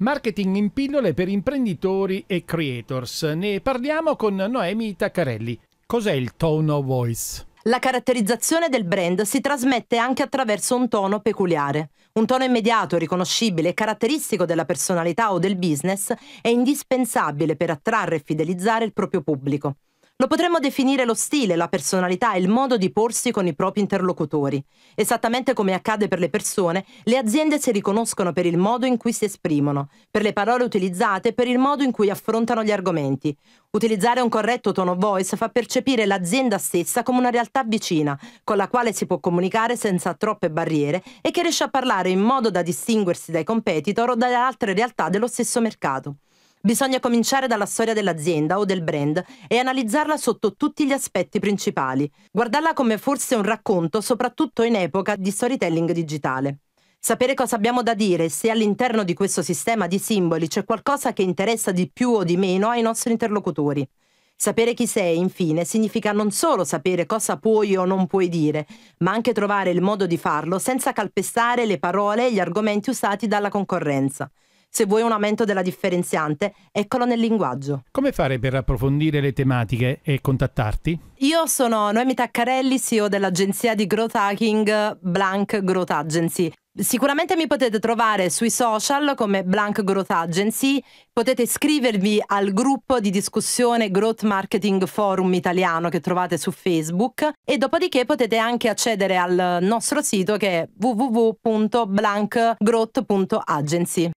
Marketing in pillole per imprenditori e creators. Ne parliamo con Noemi Taccarelli. Cos'è il tone of voice? La caratterizzazione del brand si trasmette anche attraverso un tono peculiare. Un tono immediato, riconoscibile e caratteristico della personalità o del business è indispensabile per attrarre e fidelizzare il proprio pubblico. Lo potremmo definire lo stile, la personalità, il modo di porsi con i propri interlocutori. Esattamente come accade per le persone, le aziende si riconoscono per il modo in cui si esprimono, per le parole utilizzate, per il modo in cui affrontano gli argomenti. Utilizzare un corretto tono voice fa percepire l'azienda stessa come una realtà vicina, con la quale si può comunicare senza troppe barriere e che riesce a parlare in modo da distinguersi dai competitor o dalle altre realtà dello stesso mercato. Bisogna cominciare dalla storia dell'azienda o del brand e analizzarla sotto tutti gli aspetti principali, guardarla come forse un racconto soprattutto in epoca di storytelling digitale. Sapere cosa abbiamo da dire e se all'interno di questo sistema di simboli c'è qualcosa che interessa di più o di meno ai nostri interlocutori. Sapere chi sei, infine, significa non solo sapere cosa puoi o non puoi dire, ma anche trovare il modo di farlo senza calpestare le parole e gli argomenti usati dalla concorrenza. Se vuoi un aumento della differenziante, eccolo nel linguaggio. Come fare per approfondire le tematiche e contattarti? Io sono Noemi Taccarelli, CEO dell'agenzia di growth hacking Blank Growth Agency. Sicuramente mi potete trovare sui social come Blank Growth Agency, potete iscrivervi al gruppo di discussione Growth Marketing Forum italiano che trovate su Facebook e dopodiché potete anche accedere al nostro sito che è www.blankgrowth.agency.